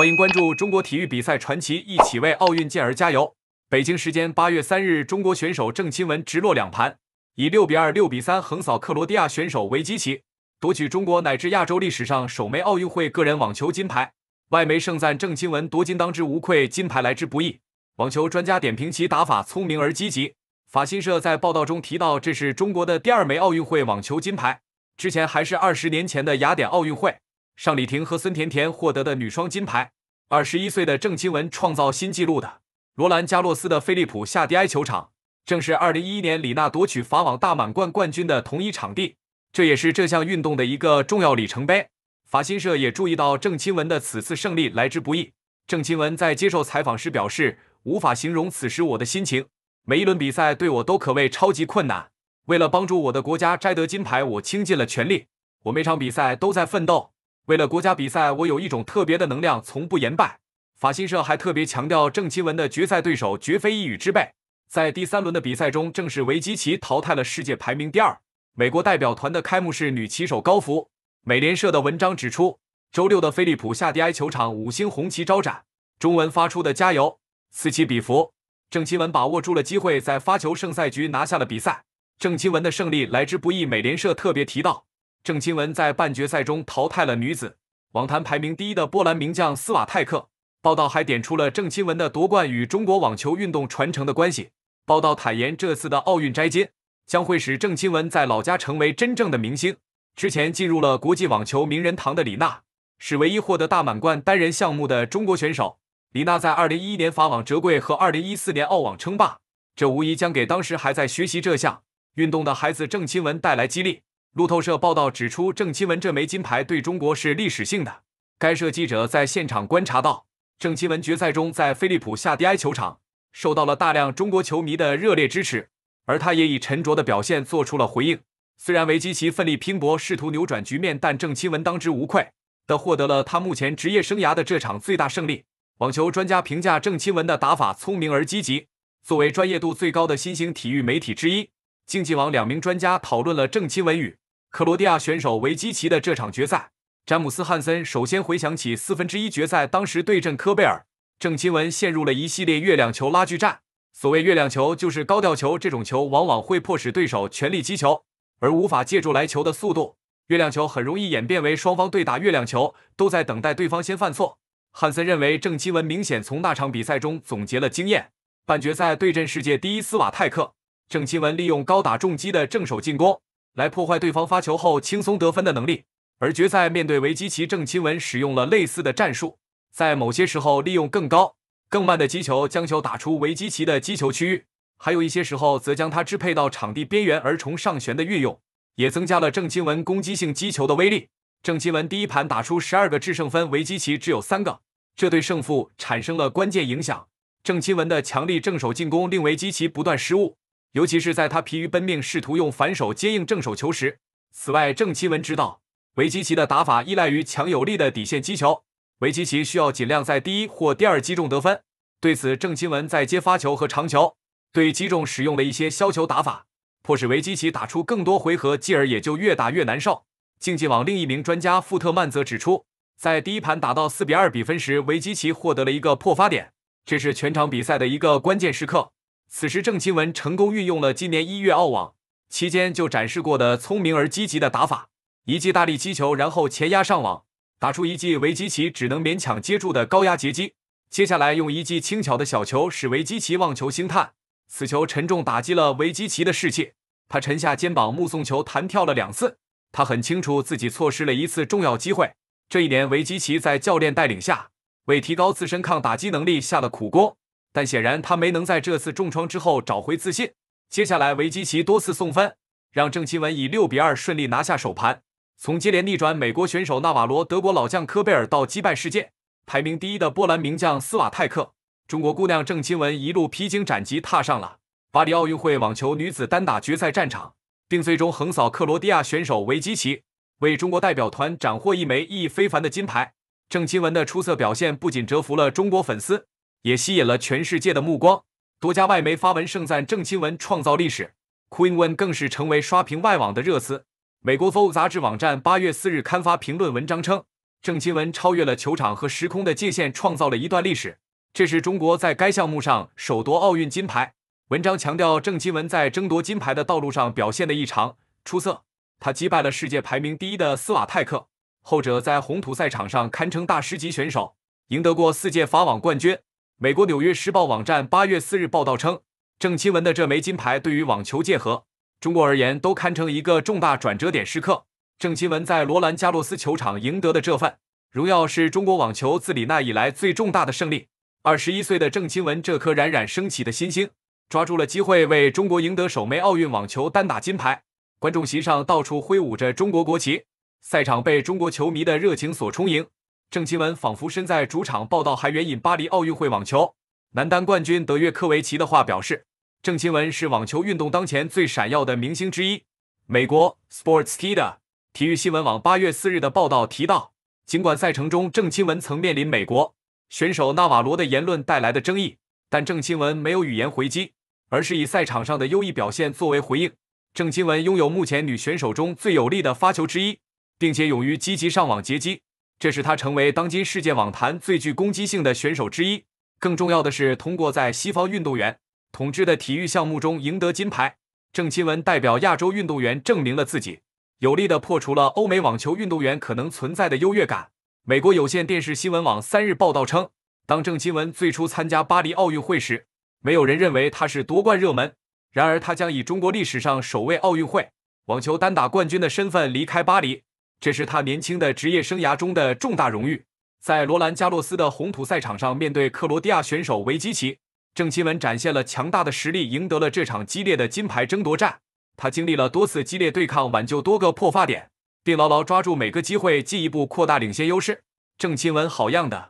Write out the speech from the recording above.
欢迎关注中国体育比赛传奇，一起为奥运健儿加油！北京时间八月三日，中国选手郑钦文直落两盘，以六比二、六比三横扫克罗地亚选手维基奇，夺取中国乃至亚洲历史上首枚奥运会个人网球金牌。外媒盛赞郑钦文夺金当之无愧，金牌来之不易。网球专家点评其打法聪明而积极。法新社在报道中提到，这是中国的第二枚奥运会网球金牌，之前还是二十年前的雅典奥运会。上李婷和孙甜甜获得的女双金牌，二十一岁的郑钦文创造新纪录的罗兰加洛斯的菲利普夏迪埃球场，正是二零一一年李娜夺取法网大满贯冠军的同一场地，这也是这项运动的一个重要里程碑。法新社也注意到郑钦文的此次胜利来之不易。郑钦文在接受采访时表示，无法形容此时我的心情，每一轮比赛对我都可谓超级困难。为了帮助我的国家摘得金牌，我倾尽了全力，我每场比赛都在奋斗。为了国家比赛，我有一种特别的能量，从不言败。法新社还特别强调，郑钦文的决赛对手绝非一羽之辈。在第三轮的比赛中，正是维基奇淘汰了世界排名第二美国代表团的开幕式女棋手高芙。美联社的文章指出，周六的菲利普下迪埃球场五星红旗招展，中文发出的加油此起彼伏。郑钦文把握住了机会，在发球胜赛局拿下了比赛。郑钦文的胜利来之不易，美联社特别提到。郑钦文在半决赛中淘汰了女子网坛排名第一的波兰名将斯瓦泰克。报道还点出了郑钦文的夺冠与中国网球运动传承的关系。报道坦言，这次的奥运摘金将会使郑钦文在老家成为真正的明星。之前进入了国际网球名人堂的李娜，是唯一获得大满贯单人项目的中国选手。李娜在2011年法网折桂和2014年澳网称霸，这无疑将给当时还在学习这项运动的孩子郑钦文带来激励。路透社报道指出，郑钦文这枚金牌对中国是历史性的。该社记者在现场观察到，郑钦文决赛中在飞利浦下迪埃球场受到了大量中国球迷的热烈支持，而他也以沉着的表现做出了回应。虽然维基奇奋力拼搏，试图扭转局面，但郑钦文当之无愧地获得了他目前职业生涯的这场最大胜利。网球专家评价郑钦文的打法聪明而积极。作为专业度最高的新兴体育媒体之一，《竞技网》两名专家讨论了郑钦文与克罗地亚选手维基奇的这场决赛，詹姆斯·汉森首先回想起四分之一决赛当时对阵科贝尔，郑钦文陷入了一系列“月亮球”拉锯战。所谓“月亮球”，就是高吊球，这种球往往会迫使对手全力击球，而无法借助来球的速度。月亮球很容易演变为双方对打月亮球，都在等待对方先犯错。汉森认为，郑钦文明显从那场比赛中总结了经验。半决赛对阵世界第一斯瓦泰克，郑钦文利用高打重击的正手进攻。来破坏对方发球后轻松得分的能力。而决赛面对维基奇，郑钦文使用了类似的战术，在某些时候利用更高、更慢的击球将球打出维基奇的击球区域，还有一些时候则将他支配到场地边缘。而重上旋的运用也增加了郑钦文攻击性击球的威力。郑钦文第一盘打出十二个制胜分，维基奇只有三个，这对胜负产生了关键影响。郑钦文的强力正手进攻令维基奇不断失误。尤其是在他疲于奔命，试图用反手接应正手球时。此外，郑钦文知道维基奇的打法依赖于强有力的底线击球，维基奇需要尽量在第一或第二击中得分。对此，郑钦文在接发球和长球对击中使用了一些削球打法，迫使维基奇打出更多回合，继而也就越打越难受。竞技网另一名专家富特曼则指出，在第一盘打到四比二比分时，维基奇获得了一个破发点，这是全场比赛的一个关键时刻。此时，郑钦文成功运用了今年一月澳网期间就展示过的聪明而积极的打法，一记大力击球，然后前压上网，打出一记维基奇只能勉强接住的高压截击。接下来，用一记轻巧的小球使维基奇望球兴叹。此球沉重打击了维基奇的士气，他沉下肩膀，目送球弹跳了两次。他很清楚自己错失了一次重要机会。这一年，维基奇在教练带领下，为提高自身抗打击能力下了苦功。但显然他没能在这次重创之后找回自信。接下来，维基奇多次送分，让郑钦文以六比二顺利拿下首盘。从接连逆转美国选手纳瓦罗、德国老将科贝尔，到击败世界排名第一的波兰名将斯瓦泰克，中国姑娘郑钦文一路披荆斩棘，踏上了巴黎奥运会网球女子单打决赛战场，并最终横扫克罗地亚选手维基奇，为中国代表团斩获一枚意义非凡的金牌。郑钦文的出色表现不仅折服了中国粉丝。也吸引了全世界的目光，多家外媒发文盛赞郑钦文创造历史，Queen Wen 更是成为刷屏外网的热词。美国《Vogue 杂志网站八月四日刊发评论文章称，郑钦文超越了球场和时空的界限，创造了一段历史，这是中国在该项目上首夺奥运金牌。文章强调，郑钦文在争夺金牌的道路上表现的异常出色，他击败了世界排名第一的斯瓦泰克，后者在红土赛场上堪称大师级选手，赢得过四届法网冠军。美国《纽约时报》网站八月四日报道称，郑钦文的这枚金牌对于网球界和中国而言都堪称一个重大转折点时刻。郑钦文在罗兰加洛斯球场赢得的这份荣耀是中国网球自李娜以来最重大的胜利。二十一岁的郑钦文这颗冉冉升起的新星抓住了机会，为中国赢得首枚奥运网球单打金牌。观众席上到处挥舞着中国国旗，赛场被中国球迷的热情所充盈。郑钦文仿佛身在主场报道，还援引巴黎奥运会网球男单冠军德约科维奇的话表示：“郑钦文是网球运动当前最闪耀的明星之一。”美国 s p o r t s k i d a 体育新闻网八月四日的报道提到，尽管赛程中郑钦文曾面临美国选手纳瓦罗的言论带来的争议，但郑钦文没有语言回击，而是以赛场上的优异表现作为回应。郑钦文拥有目前女选手中最有力的发球之一，并且勇于积极上网截击。这是他成为当今世界网坛最具攻击性的选手之一。更重要的是，通过在西方运动员统治的体育项目中赢得金牌，郑钦文代表亚洲运动员证明了自己，有力地破除了欧美网球运动员可能存在的优越感。美国有线电视新闻网三日报道称，当郑钦文最初参加巴黎奥运会时，没有人认为他是夺冠热门。然而，他将以中国历史上首位奥运会网球单打冠军的身份离开巴黎。这是他年轻的职业生涯中的重大荣誉。在罗兰加洛斯的红土赛场上，面对克罗地亚选手维基奇，郑钦文展现了强大的实力，赢得了这场激烈的金牌争夺战。他经历了多次激烈对抗，挽救多个破发点，并牢牢抓住每个机会，进一步扩大领先优势。郑钦文，好样的！